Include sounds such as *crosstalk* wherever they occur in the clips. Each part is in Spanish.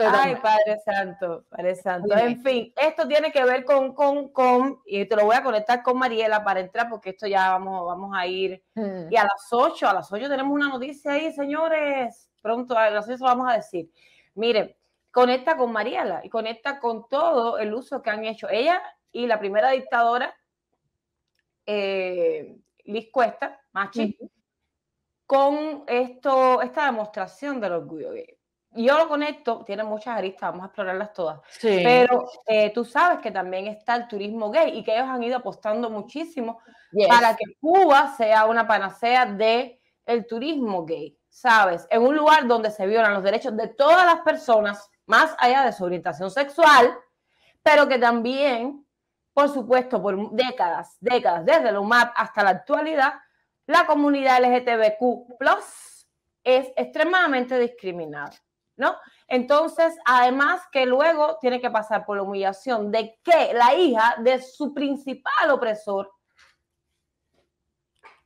Ay, Padre Santo, Padre Santo. En fin, esto tiene que ver con, con, con, y te lo voy a conectar con Mariela para entrar, porque esto ya vamos, vamos a ir. Mm. Y a las 8, a las 8 tenemos una noticia ahí, señores. Pronto, a las 8 vamos a decir. Miren, conecta con Mariela y conecta con todo el uso que han hecho ella y la primera dictadora, eh, Liz Cuesta, Machi, con esto, esta demostración del orgullo gay yo lo conecto, tiene muchas aristas, vamos a explorarlas todas. Pero eh, tú sabes que también está el turismo gay y que ellos han ido apostando muchísimo para que Cuba sea una panacea de turismo gay, ¿sabes? En un lugar donde se violan los derechos de todas las personas, más allá de su orientación sexual, pero que también, por supuesto, por décadas, décadas, desde lo más hasta la actualidad, la comunidad LGTBQ es extremadamente discriminada. ¿no? Entonces, además que luego tiene que pasar por la humillación de que la hija de su principal opresor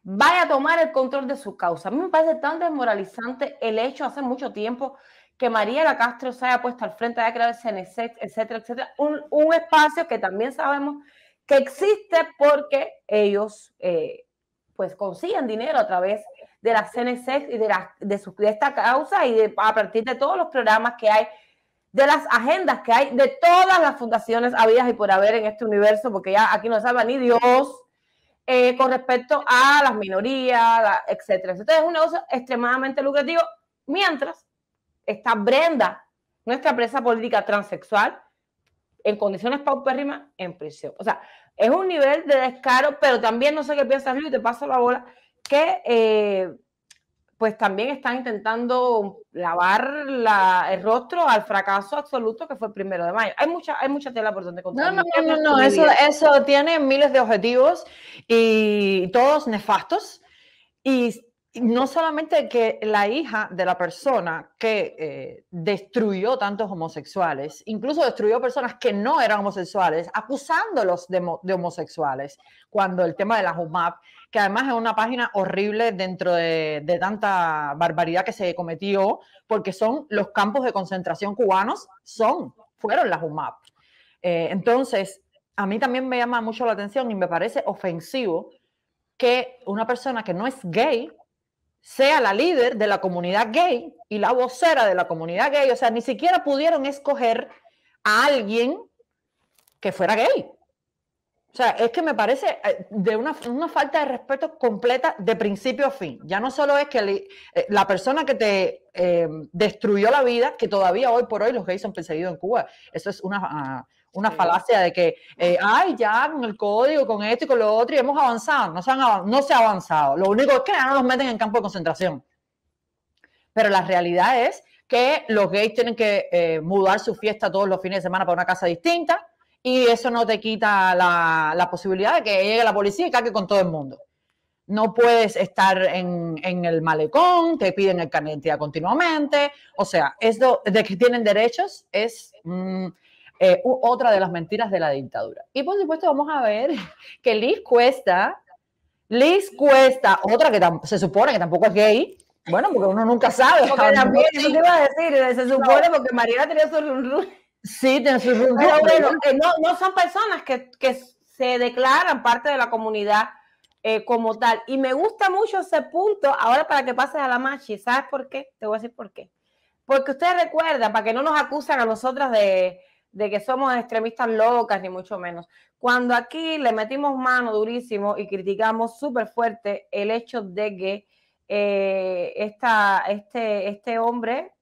vaya a tomar el control de su causa. A mí me parece tan desmoralizante el hecho hace mucho tiempo que María la Castro se haya puesto al frente de la etcétera, etcétera, un, espacio que también sabemos que existe porque ellos eh, pues consiguen dinero a través de la CNC y de, de, esta causa y a partir de todos los programas que hay, de las agendas que hay, de todas las fundaciones habidas y por haber en este universo, porque ya aquí no salva ni Dios, eh, con respecto a las minorías, etc. etcétera. Entonces es un negocio extremadamente lucrativo, mientras está Brenda, nuestra presa política transexual, en condiciones paupérrimas, en prisión. O sea, es un nivel de descaro, pero también no sé qué piensas, Luis, te paso la bola, que eh, pues también están intentando lavar la, el rostro al fracaso absoluto que fue el primero de mayo. Hay mucha, hay mucha tela por donde contar. No, no, no, no, no. eso, eso tiene miles de objetivos y todos nefastos. Y no solamente que la hija de la persona que eh, destruyó tantos homosexuales, incluso destruyó personas que no eran homosexuales, acusándolos de, homosexuales, cuando el tema de la HUMAP, que además es una página horrible dentro de, tanta barbaridad que se cometió, porque son los campos de concentración cubanos, son, fueron las HUMAP. Eh, entonces, a mí también me llama mucho la atención y me parece ofensivo que una persona que no es gay sea la líder de la comunidad gay y la vocera de la comunidad gay. O sea, ni siquiera pudieron escoger a alguien que fuera gay. O sea, es que me parece eh, de una, falta de respeto completa de principio a fin. Ya no solo es que eh, la persona que te eh, destruyó la vida, que todavía hoy por hoy los gays son perseguidos en Cuba. Eso es una... Ah, una falacia de que, eh, ay, ya con el código, con esto y con lo otro, y hemos avanzado. No se, no se ha avanzado. Lo único es que no nos meten en campo de concentración. Pero la realidad es que los gays tienen que eh, mudar su fiesta todos los fines de semana para una casa distinta y eso no te quita la, la posibilidad de que llegue la policía y caque con todo el mundo. No puedes estar en, el malecón, te piden el carnet de continuamente. O sea, esto de que tienen derechos es... Mm, eh, otra de las mentiras de la dictadura. Y por supuesto vamos a ver que Liz Cuesta, Liz Cuesta, otra que se supone que tampoco es gay, bueno, porque uno nunca sabe. *laughs* se supone porque Mariela tenía su run, Sí, tiene su run, eh, no, son personas que, se declaran parte de la comunidad eh, como tal. Y me gusta mucho ese punto, ahora para que pases a la machi, ¿sabes por qué? Te voy a decir por qué. Porque ustedes recuerdan, para que no nos acusan a nosotras de, de que somos extremistas locas, ni mucho menos. Cuando aquí le metimos mano durísimo y criticamos súper fuerte el hecho de que eh, este, este hombre,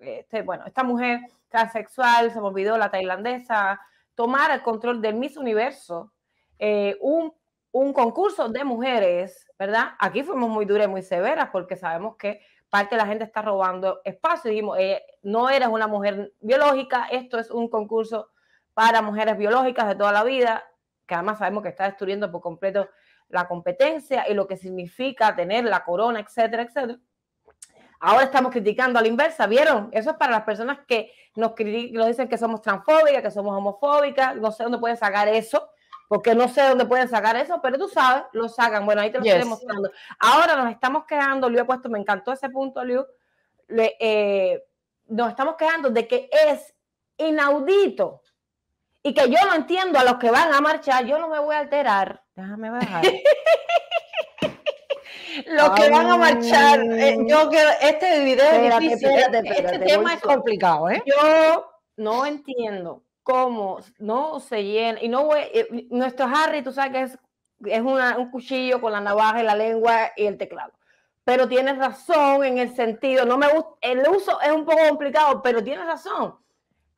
este, bueno, esta mujer transexual, se me olvidó, la tailandesa, tomara el control del Miss Universo, eh, un, un concurso de mujeres, ¿verdad? Aquí fuimos muy duras y muy severas porque sabemos que parte de la gente está robando espacio. Dijimos, eh, no eres una mujer biológica, esto es un concurso para mujeres biológicas de toda la vida, que además sabemos que está destruyendo por completo la competencia y lo que significa tener la corona, etcétera, etcétera. Ahora estamos criticando a la inversa, ¿vieron? Eso es para las personas que nos, nos dicen que somos transfóbicas, que somos homofóbicas, no sé dónde pueden sacar eso, porque no sé dónde pueden sacar eso, pero tú sabes, lo sacan. Bueno, ahí te lo estoy demostrando. Ahora nos estamos quedando, Liu ha puesto, me encantó ese punto, Liu. Eh, nos estamos quedando de que es inaudito y que yo no entiendo a los que van a marchar, yo no me voy a alterar. Déjame bajar. *laughs* los que van a marchar, eh, yo que este video es difícil, este tema es complicado, ¿eh? Yo no entiendo cómo no se llena. Y no eh, eh, nuestro Harry, tú sabes que es, un cuchillo con la navaja y la lengua y el teclado. Pero tienes razón en el sentido, no me gusta, el uso es un poco complicado, pero tienes razón.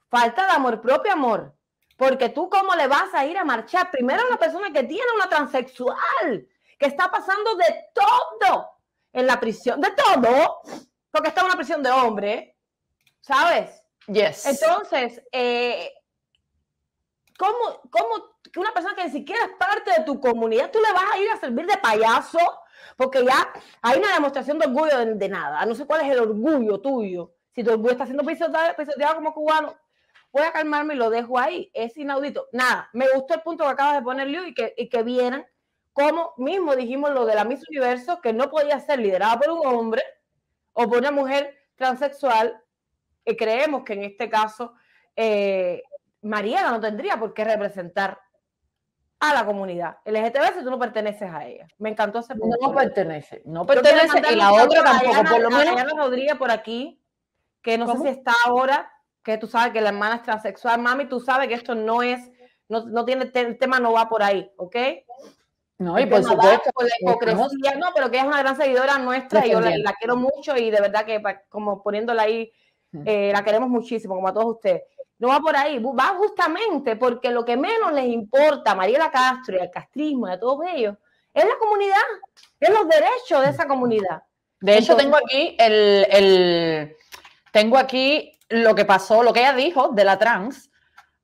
Falta de amor propio, amor. Porque tú cómo le vas a ir a marchar primero a una persona que tiene una transexual, que está pasando de todo en la prisión, de todo, porque está en una prisión de hombre, ¿sabes? Yes. Entonces, eh, ¿Cómo, que una persona que ni siquiera es parte de tu comunidad, tú le vas a ir a servir de payaso? Porque ya hay una demostración de orgullo de, nada. No sé cuál es el orgullo tuyo. Si tu orgullo está siendo pisoteado, como cubano, voy a calmarme y lo dejo ahí. Es inaudito. Nada, me gustó el punto que acabas de poner, Liu, y que, que vieran cómo mismo dijimos lo de la Miss Universo, que no podía ser liderada por un hombre o por una mujer transexual. Y creemos que en este caso eh, Mariana no tendría por qué representar a la comunidad LGTB si tú no perteneces a ella. Me encantó ese punto. No pertenece, no pertenece y la otra tampoco. Mariana, por Rodríguez por aquí, que no sé si está ahora, que tú sabes que la hermana es transexual, mami, tú sabes que esto no es, no, tiene, el tema no va por ahí, ¿ok? No, y por supuesto. no, pero que es una gran seguidora nuestra y yo la, quiero mucho y de verdad que como poniéndola ahí, mm. eh, la queremos muchísimo, como a todos ustedes. No va por ahí, va justamente porque lo que menos les importa a Mariela Castro y al castrismo y a todos ellos es la comunidad, es los derechos de esa comunidad. De hecho, tengo aquí el, tengo aquí lo que pasó, lo que ella dijo de la trans,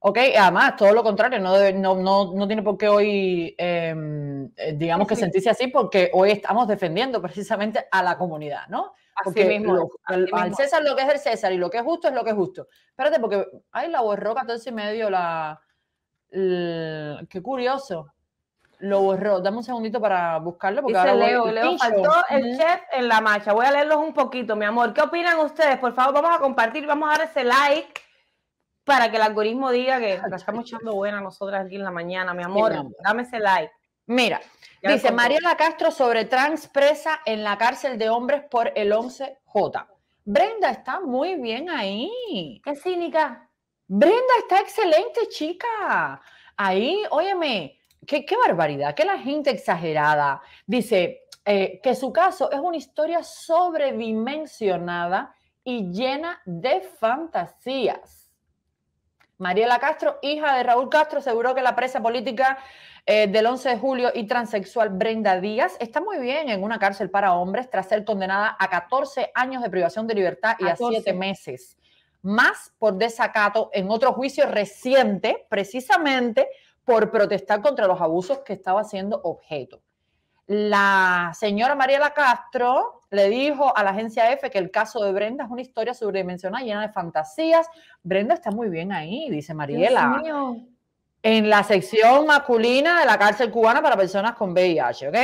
¿ok? Además, todo lo contrario, no, no, no, tiene por qué hoy, em, eh, digamos que sentirse así, porque hoy estamos defendiendo precisamente a la comunidad, ¿no? Así mismo. al, mismo. César lo que es el César y lo que es justo es lo que es justo. Espérate, porque ay, la borró 14 y medio, la, qué curioso. Lo borró. Dame un segundito para buscarlo. Porque Dice Leo, Leo, faltó el chef en la marcha. Voy a leerlos un poquito, mi amor. ¿Qué opinan ustedes? Por favor, vamos a compartir, vamos a dar ese like para que el algoritmo diga que estamos echando buena nosotras aquí en la mañana, mi amor. Dame ese like. Mira, dice Mariela Castro sobre trans presa en la cárcel de hombres por el 11J. Brenda está muy bien ahí. Qué cínica. Brenda está excelente, chica. Ahí, óyeme, qué, barbaridad, qué la gente exagerada. Dice eh, que su caso es una historia sobredimensionada y llena de fantasías. Mariela Castro, hija de Raúl Castro, aseguró que la presa política eh, del 11 de julio y transexual Brenda Díaz está muy bien en una cárcel para hombres tras ser condenada a 14 años de privación de libertad y a 7 meses más por desacato en otro juicio reciente, precisamente por protestar contra los abusos que estaba siendo objeto. La señora Mariela Castro le dijo a la agencia EFE que el caso de Brenda es una historia sobredimensionada llena de fantasías. Brenda está muy bien ahí, dice Mariela en la sección masculina de la cárcel cubana para personas con VIH, ¿ok?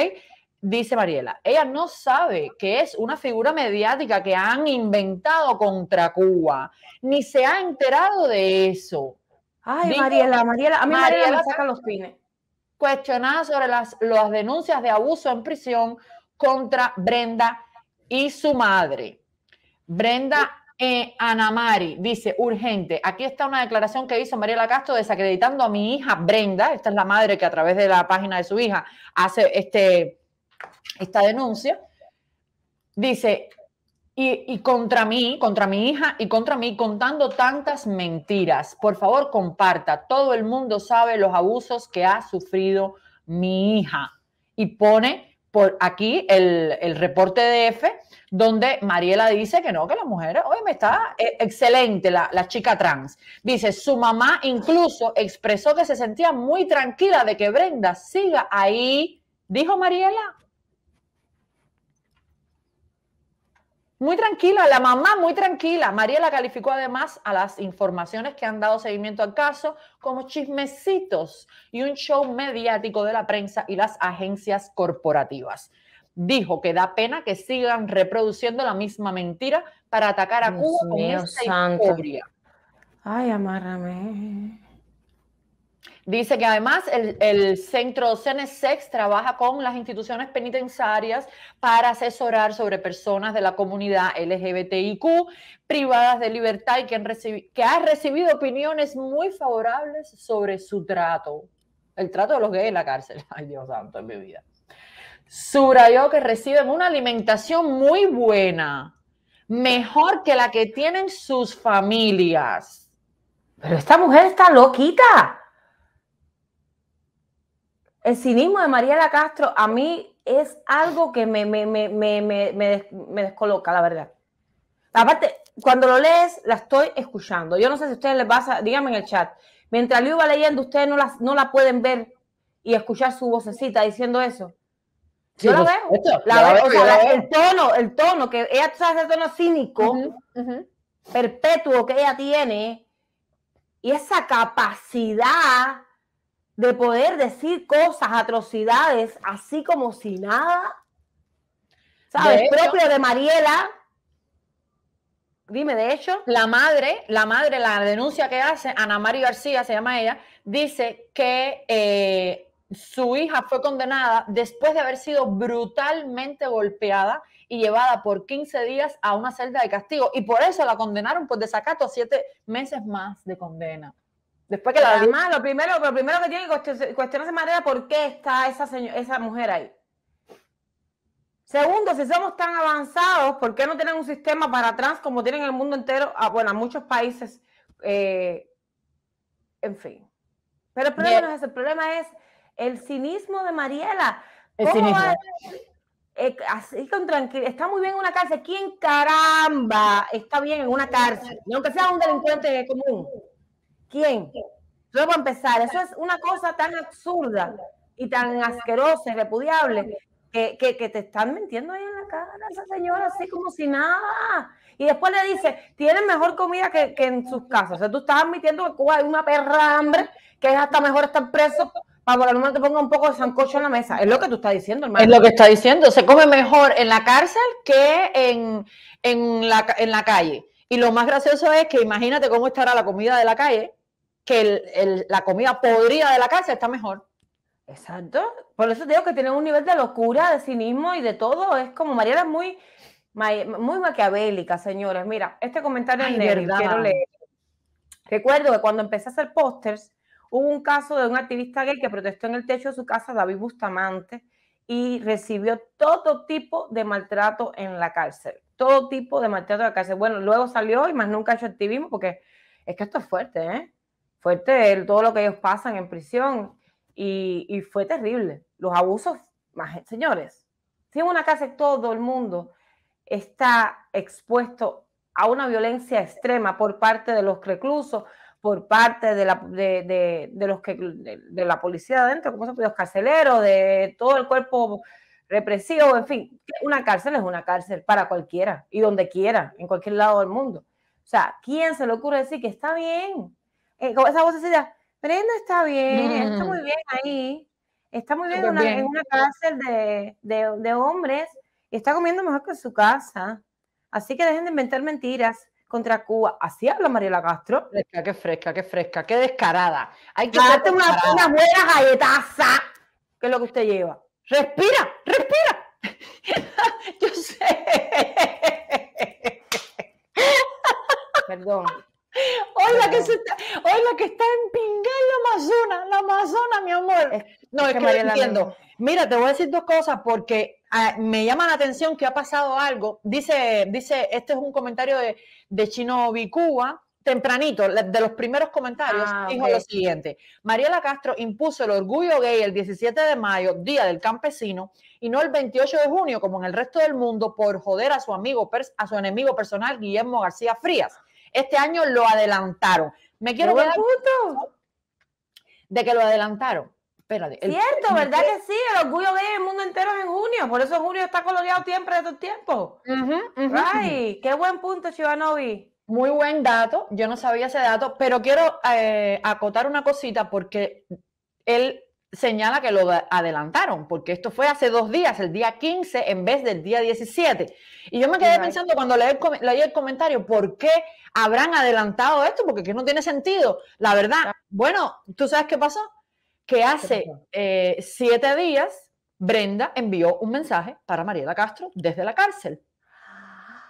Dice Mariela, ella no sabe que es una figura mediática que han inventado contra Cuba, ni se ha enterado de eso. Ay, Mariela, Mariela, a mí Mariela, me saca los pines. Cuestionada sobre las, las denuncias de abuso en prisión contra Brenda y su madre. Brenda eh, Ana Mari dice, urgente, aquí está una declaración que hizo María Castro desacreditando a mi hija Brenda, esta es la madre que a través de la página de su hija hace este, esta denuncia, dice, y contra mí, contra mi hija y contra mí contando tantas mentiras. Por favor, comparta, todo el mundo sabe los abusos que ha sufrido mi hija. Y pone por aquí el, reporte de F, donde Mariela dice que no, que la mujer, oye, me está eh, excelente la, la, chica trans. Dice, su mamá incluso expresó que se sentía muy tranquila de que Brenda siga ahí, dijo Mariela. Muy tranquila, la mamá muy tranquila. María la calificó además a las informaciones que han dado seguimiento al caso como chismecitos y un show mediático de la prensa y las agencias corporativas. Dijo que da pena que sigan reproduciendo la misma mentira para atacar a Cuba con esta Ay, amárrame. Dice que además el, centro CENESEX trabaja con las instituciones penitenciarias para asesorar sobre personas de la comunidad LGBTIQ privadas de libertad y que, han que ha recibido opiniones muy favorables sobre su trato. El trato de los gays en la cárcel. *laughs* Ay, Dios santo, en mi vida. Subrayó que reciben una alimentación muy buena, mejor que la que tienen sus familias. Pero esta mujer está loquita el cinismo de Mariela Castro a mí es algo que me, me, descoloca, la verdad. Aparte, cuando lo lees, la estoy escuchando. Yo no sé si ustedes les pasa, díganme en el chat. Mientras Liu va leyendo, ustedes no la, no la pueden ver y escuchar su vocecita diciendo eso. yo la veo. el tono, el tono, que ella sabe ese tono cínico, perpetuo que ella tiene, y esa capacidad de poder decir cosas, atrocidades, así como si nada. ¿Sabes? propio de Mariela. Dime, de hecho. La madre, la madre, la denuncia que hace, Ana María García se llama ella, dice que eh, su hija fue condenada después de haber sido brutalmente golpeada y llevada por 15 días a una celda de castigo. Y por eso la condenaron por pues, desacato a siete meses más de condena. Después que la además, lo primero, lo primero que tiene que cuestionarse es por qué está esa, esa mujer ahí. Segundo, si somos tan avanzados, ¿por qué no tienen un sistema para trans como tienen en el mundo entero? Ah, bueno, muchos países, eh, en fin. Pero el problema no es ese, el problema es el cinismo de Mariela. El cinismo. Va eh, así con tranquilidad, está muy bien en una cárcel. ¿Quién caramba está bien en una cárcel? aunque sea un delincuente común. ¿Quién? a empezar, eso es una cosa tan absurda y tan asquerosa y repudiable que, te están mintiendo ahí en la cara esa señora así como si nada. Y después le dice, tienen mejor comida que, en sus casas. O sea, tú estás admitiendo que Cuba hay una perra de hambre, que es hasta mejor estar preso para que lo menos te ponga un poco de sancocho en la mesa. Es lo que tú estás diciendo, hermano. Es lo que está diciendo. Se come mejor en la cárcel que en, la, en la calle. Y lo más gracioso es que imagínate cómo estará la comida de la calle, que la comida podrida de la cárcel está mejor. Exacto. Por eso te digo que tiene un nivel de locura, de cinismo y de todo. Es como Mariana muy, muy maquiavélica, señores. Mira, este comentario es negro. quiero leer. Recuerdo que cuando empecé a hacer pósters, hubo un caso de un activista gay que protestó en el techo de su casa, David Bustamante, y recibió todo tipo de maltrato en la cárcel todo tipo de maltrato de la cárcel. Bueno, luego salió y más nunca ha hecho activismo porque es que esto es fuerte, ¿eh? Fuerte todo lo que ellos pasan en prisión y, fue terrible. Los abusos, más, señores, si en una cárcel todo el mundo está expuesto a una violencia extrema por parte de los reclusos, por parte de la, de, los que, de, la policía adentro, como se puede, los carceleros, de todo el cuerpo represivo, en fin, una cárcel es una cárcel para cualquiera y donde quiera, en cualquier lado del mundo. O sea, ¿quién se le ocurre decir que está bien? Eh, esa vocecita, Brenda está bien, está mm. muy bien ahí, está muy bien, en una cárcel de, de, hombres y está comiendo mejor que en su casa. Así que dejen de inventar mentiras contra Cuba. Así habla Mariela Castro. qué fresca, qué fresca, qué descarada. Hay que darte una, una buena galletaza, que es lo que usted lleva respira, respira. *laughs* Yo sé. Perdón. Hola que, está, que está en Pingué, en la Amazona, la Amazona, mi amor. no, es que, lo entiendo. Mira, te voy a decir dos cosas porque ah, me llama la atención que ha pasado algo. Dice, dice, este es un comentario de, de Chino Bicuba, tempranito, de los primeros comentarios, ah, dijo lo siguiente. Mariela Castro impuso el orgullo gay el 17 de mayo, Día del Campesino, y no el 28 de junio, como en el resto del mundo, por joder a su, amigo, a su enemigo personal, Guillermo García Frías. Este año lo adelantaron. Me quiero ver de que lo adelantaron. Espérate, Cierto, ¿verdad que sí? El orgullo gay el mundo entero es en junio, por eso junio está coloreado siempre de estos tiempos. Ay, qué buen punto, Chivanovi. Muy buen dato, yo no sabía ese dato, pero quiero eh, acotar una cosita porque él señala que lo adelantaron, porque esto fue hace dos días, el día 15 en vez del día 17. Y yo me quedé pensando cuando leí el, comentario, ¿por qué habrán adelantado esto? Porque que no tiene sentido. La verdad, bueno, ¿tú sabes qué pasó? Que hace eh, siete días Brenda envió un mensaje para Mariela Castro desde la cárcel.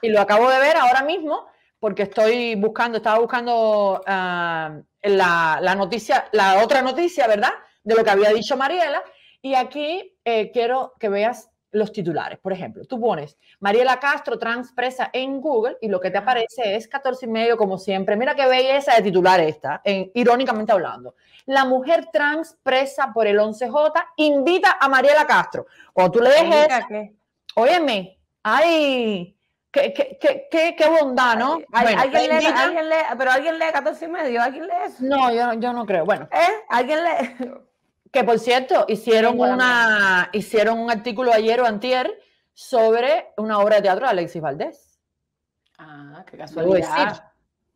Y lo acabo de ver ahora mismo porque estoy buscando, estaba buscando ah, la, noticia, la otra noticia, ¿verdad? De lo que había dicho Mariela. Y aquí eh, quiero que veas los titulares. Por ejemplo, tú pones Mariela Castro trans presa en Google y lo que te aparece es 14 y medio como siempre. Mira qué belleza de titular esta, irónicamente hablando. La mujer trans presa por el 11J invita a Mariela Castro. Cuando tú le dejes... Óyeme, ay, Qué, qué, qué, qué bondad, ¿no? ¿Alguien, lee, ¿alguien lee, pero alguien lee 14 y medio, ¿alguien lee No, yo, yo no creo. Bueno. ¿Eh? ¿Alguien lee? Que por cierto, hicieron, una, hicieron un artículo ayer o antier sobre una obra de teatro de Alexis Valdés. Ah, qué casualidad.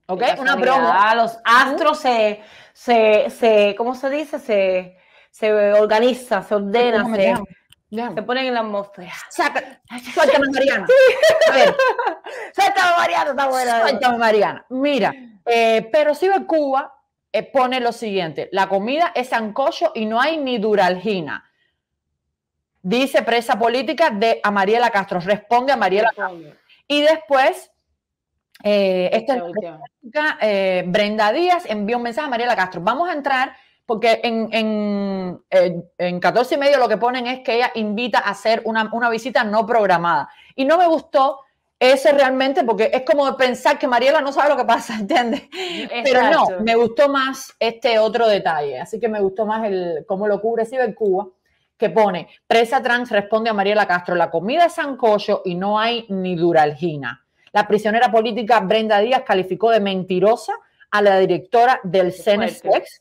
¿Ok? una broma. Los astros se, se, se, ¿cómo se dice? Se, se organiza, se ordena, se, se ponen en la atmósfera. suéltame, Mariana. A *laughs* Suéltame, Mariana, está buena. Suéltame, Mariana. Mira, eh, pero si ve Cuba, eh, pone lo siguiente: la comida es ancocho y no hay ni duralgina. Dice presa política de Mariela Castro. Responde a Mariela Castro. Y después, eh, esta Brenda Díaz envió un mensaje a Mariela Castro. Vamos a entrar porque en, en, 14 y medio lo que ponen es que ella invita a hacer una, visita no programada. Y no me gustó ese realmente, porque es como pensar que Mariela no sabe lo que pasa, *laughs* ¿entiendes? Pero no, me gustó más este otro detalle, así que me gustó más el cómo lo cubre Cibercuba, Cuba, que pone, presa trans responde a Mariela Castro, la comida es sancocho y no hay ni duralgina. La prisionera política Brenda Díaz calificó de mentirosa a la directora del CENESEX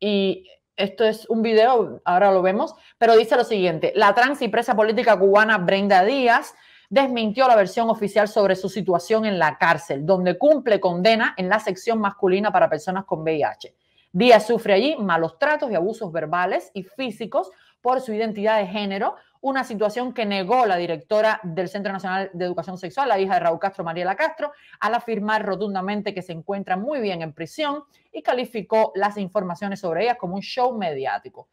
y esto es un video, ahora lo vemos, pero dice lo siguiente, la trans y presa política cubana Brenda Díaz desmintió la versión oficial sobre su situación en la cárcel, donde cumple condena en la sección masculina para personas con VIH. Díaz sufre allí malos tratos y abusos verbales y físicos por su identidad de género, una situación que negó la directora del Centro Nacional de Educación Sexual, la hija de Raúl Castro, Mariela Castro, al afirmar rotundamente que se encuentra muy bien en prisión y calificó las informaciones sobre ella como un show mediático.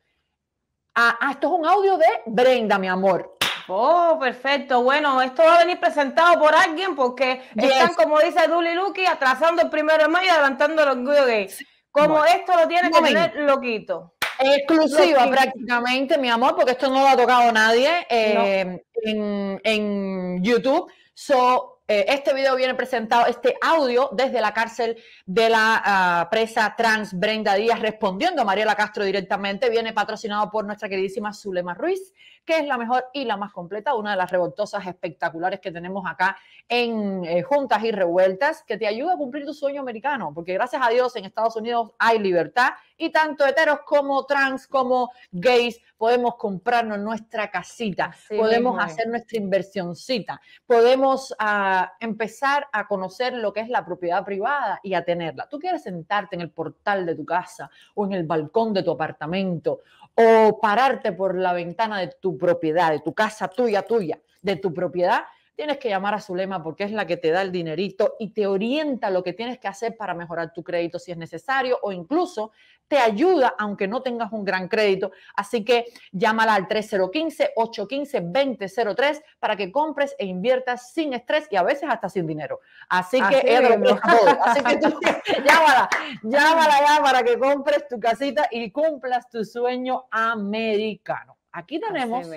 Ah, ah esto es un audio de Brenda, mi amor. Oh, perfecto. Bueno, esto va a venir presentado por alguien porque están, como dice Duli Lucky, atrasando el primero de mayo y adelantando los orgullo Como esto lo tiene que tener loquito. Exclusiva prácticamente, mi amor, porque esto no lo ha tocado nadie eh, en, YouTube. So, eh, este video viene presentado, este audio, desde la cárcel de la ah, presa trans Brenda Díaz, respondiendo a Mariela Castro directamente. Viene patrocinado por nuestra queridísima Zulema Ruiz que es la mejor y la más completa, una de las revoltosas espectaculares que tenemos acá en eh, Juntas y Revueltas, que te ayuda a cumplir tu sueño americano, porque gracias a Dios en Estados Unidos hay libertad y tanto heteros como trans, como gays, podemos comprarnos nuestra casita, podemos hacer nuestra inversioncita, podemos ah, empezar a conocer lo que es la propiedad privada y a tenerla. Tú quieres sentarte en el portal de tu casa o en el balcón de tu apartamento o pararte por la ventana de tu propiedad, de tu casa tuya, tuya, de tu propiedad, tienes que llamar a Zulema porque es la que te da el dinerito y te orienta lo que tienes que hacer para mejorar tu crédito si es necesario o incluso te ayuda aunque no tengas un gran crédito. Así que llámala al 3015-815-2003 para que compres e inviertas sin estrés y a veces hasta sin dinero. Así, que Así que *laughs* llámala, llámala para que compres tu casita y cumplas tu sueño americano. Aquí tenemos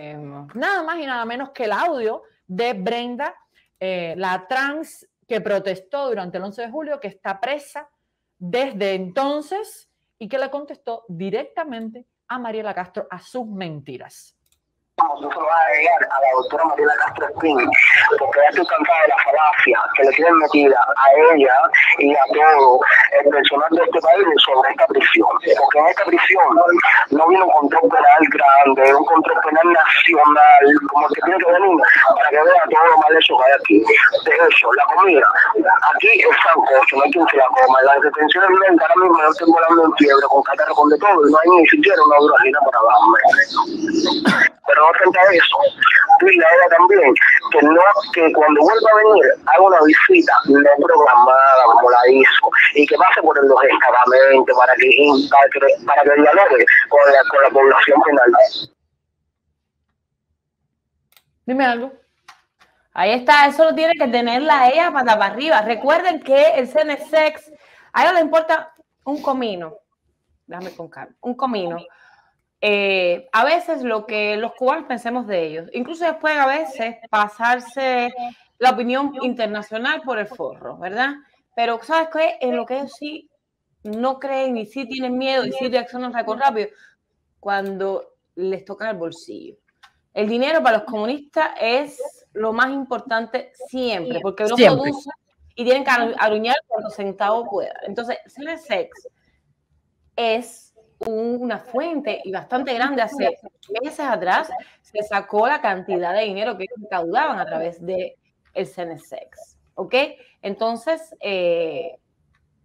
nada más y nada menos que el audio de Brenda, eh, la trans que protestó durante el 11 de julio, que está presa desde entonces y que le contestó directamente a Mariela Castro a sus mentiras a llegar a la doctora Mariela Castro Spin, porque ya estoy cansada de la falacia que le tienen metida a ella y a todo el personal de este país sobre esta prisión. Porque en esta prisión no viene un control penal grande, un control penal nacional, como el que tiene que venir, para que vea todo lo mal hecho que hay aquí. De eso, la comida, aquí es sancocho, no hay quien se la coma. Las detenciones médicas ahora mismo yo estoy volando en fiebre, con catarro, con de todo, y no hay ni siquiera una durajina para darme. Pero frente a eso, y la ella también que no, que cuando vuelva a venir haga una visita no programada como la hizo y que pase por el escapamentos para que para para que dialogue con la, con la población penal Dime algo. Ahí está, eso lo tiene que tener la ella para arriba. Recuerden que el CNSX a ella le importa un comino, déjame con calma, un comino eh, a veces lo que los cubanos pensemos de ellos. Incluso después a veces pasarse la opinión internacional por el forro, ¿verdad? Pero ¿sabes qué? En lo que ellos sí no creen y sí tienen miedo y sí reaccionan rápido cuando les toca el bolsillo. El dinero para los comunistas es lo más importante siempre, porque no producen y tienen que aruñar por los centavos puedan. Entonces, el sex es una fuente y bastante grande hace meses atrás se sacó la cantidad de dinero que recaudaban a través de el CNSEX, ¿ok? Entonces, eh,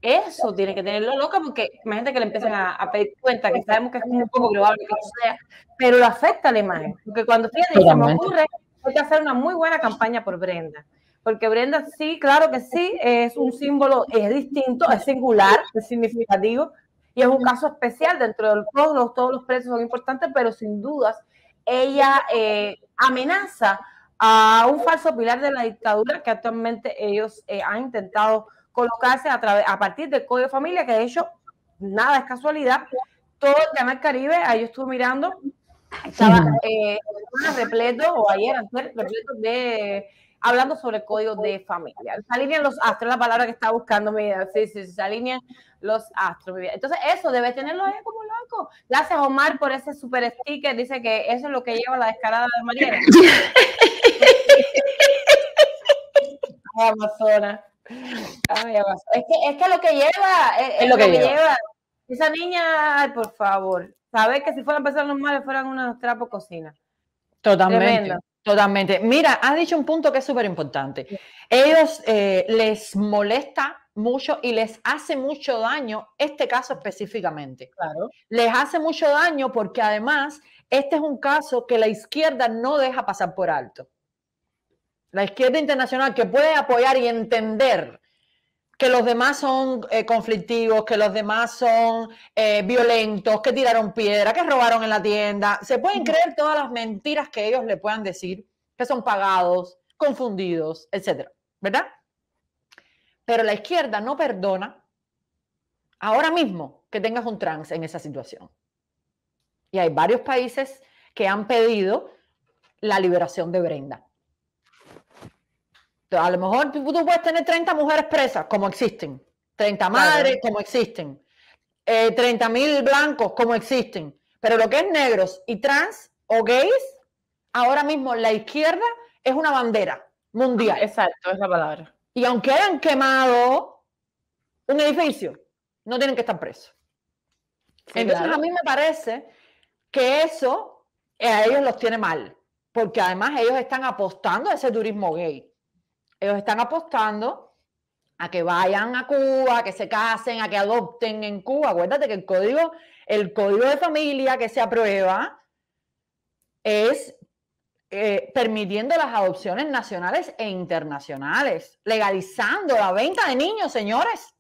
eso tiene que tenerlo loca porque imagínate que le empiezan a, pedir cuenta, que sabemos que es muy poco probable que no sea, pero lo afecta a la imagen. Porque cuando fíjate, se me ocurre, hay que hacer una muy buena campaña por Brenda. Porque Brenda sí, claro que sí, es un símbolo, es distinto, es singular, es significativo, y es un caso especial dentro del todos todos los precios son importantes, pero sin dudas ella eh, amenaza a un falso pilar de la dictadura que actualmente ellos eh, han intentado colocarse a, través, a partir del Código de Familia, que de hecho nada es casualidad. Todo el del Caribe, ahí yo estuve mirando, estaba eh, repleto, o ayer, repleto de hablando sobre el código de familia. Se alinean los astros, la palabra que está buscando mi vida. Sí, sí, se alinean los astros, Entonces, eso debe tenerlo ahí como loco. Gracias, Omar, por ese super sticker. Dice que eso es lo que lleva la descarada de Mariana. *laughs* Amazona. Ay, Es, que, es que lo que lleva, es, lo, que, lleva. Esa niña, ay, por favor, sabes que si fueran personas normales fueran unos trapos cocina. Totalmente. Totalmente. Mira, has dicho un punto que es súper importante. Ellos eh, les molesta mucho y les hace mucho daño este caso específicamente. Claro. Les hace mucho daño porque además este es un caso que la izquierda no deja pasar por alto. La izquierda internacional que puede apoyar y entender que los demás son eh, conflictivos, que los demás son eh, violentos, que tiraron piedra, que robaron en la tienda. Se pueden creer todas las mentiras que ellos le puedan decir, que son pagados, confundidos, etcétera, ¿verdad? Pero la izquierda no perdona ahora mismo que tengas un trans en esa situación. Y hay varios países que han pedido la liberación de Brenda. A lo mejor tú, puedes tener 30 mujeres presas, como existen, 30 madres, como existen, eh, mil blancos, como existen, pero lo que es negros y trans o gays, ahora mismo la izquierda es una bandera mundial. Exacto, es la palabra. Y aunque hayan quemado un edificio, no tienen que estar presos. Entonces a mí me parece que eso eh, a ellos los tiene mal, porque además ellos están apostando a ese turismo gay ellos están apostando a que vayan a Cuba, que se casen, a que adopten en Cuba. Acuérdate que el código, el código de familia que se aprueba es eh, permitiendo las adopciones nacionales e internacionales, legalizando la venta de niños, señores.